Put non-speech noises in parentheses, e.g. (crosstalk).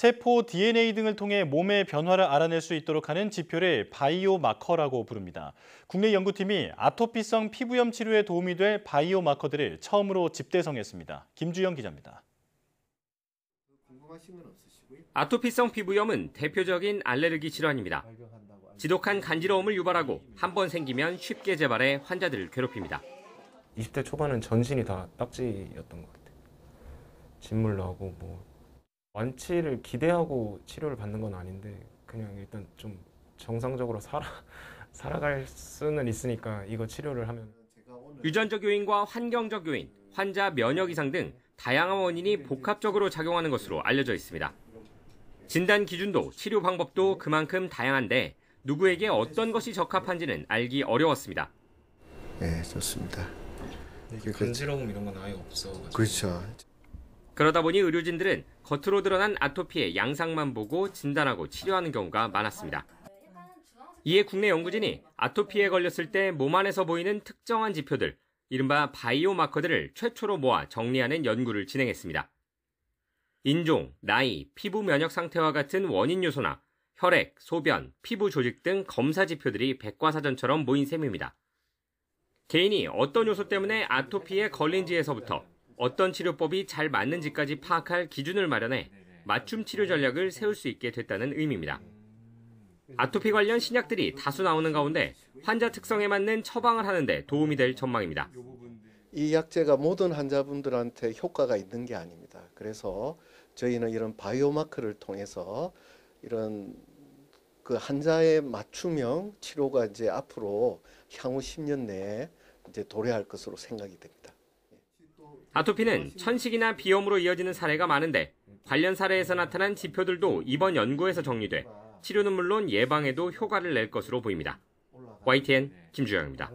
세포 DNA 등을 통해 몸의 변화를 알아낼 수 있도록 하는 지표를 바이오마커라고 부릅니다. 국내 연구팀이 아토피성 피부염 치료에 도움이 될 바이오마커들을 처음으로 집대성했습니다. 김주영 기자입니다. 아토피성 피부염은 대표적인 알레르기 질환입니다. 지독한 간지러움을 유발하고 한 번 생기면 쉽게 재발해 환자들을 괴롭힙니다. 20대 초반은 전신이 다 딱지였던 것 같아요. 진물 나고 뭐 완치를 기대하고 치료를 받는 건 아닌데 그냥 일단 좀 정상적으로 살아 (laughs) 살아갈 수는 있으니까 이거 치료를 하면 유전적 요인과 환경적 요인, 환자 면역 이상 등 다양한 원인이 복합적으로 작용하는 것으로 알려져 있습니다. 진단 기준도 치료 방법도 그만큼 다양한데 누구에게 어떤 것이 적합한지는 알기 어려웠습니다. 네, 좋습니다. 네, 그렇죠. 간지러움 이런 건 아예 없어. 그렇죠. 그러다 보니 의료진들은 겉으로 드러난 아토피의 양상만 보고 진단하고 치료하는 경우가 많았습니다. 이에 국내 연구진이 아토피에 걸렸을 때 몸 안에서 보이는 특정한 지표들, 이른바 바이오 마커들을 최초로 모아 정리하는 연구를 진행했습니다. 인종, 나이, 피부 면역 상태와 같은 원인 요소나 혈액, 소변, 피부 조직 등 검사 지표들이 백과사전처럼 모인 셈입니다. 개인이 어떤 요소 때문에 아토피에 걸린지에서부터 어떤 치료법이 잘 맞는지까지 파악할 기준을 마련해 맞춤 치료 전략을 세울 수 있게 됐다는 의미입니다. 아토피 관련 신약들이 다수 나오는 가운데 환자 특성에 맞는 처방을 하는데 도움이 될 전망입니다. 이 약제가 모든 환자분들한테 효과가 있는 게 아닙니다. 그래서 저희는 이런 바이오마크를 통해서 이런 그환자의 맞춤형 치료가 이제 앞으로 향후 10년 내에 이제 도래할 것으로 생각이 됩니다. 아토피는 천식이나 비염으로 이어지는 사례가 많은데 관련 사례에서 나타난 지표들도 이번 연구에서 정리돼 치료는 물론 예방에도 효과를 낼 것으로 보입니다. YTN 김주영입니다.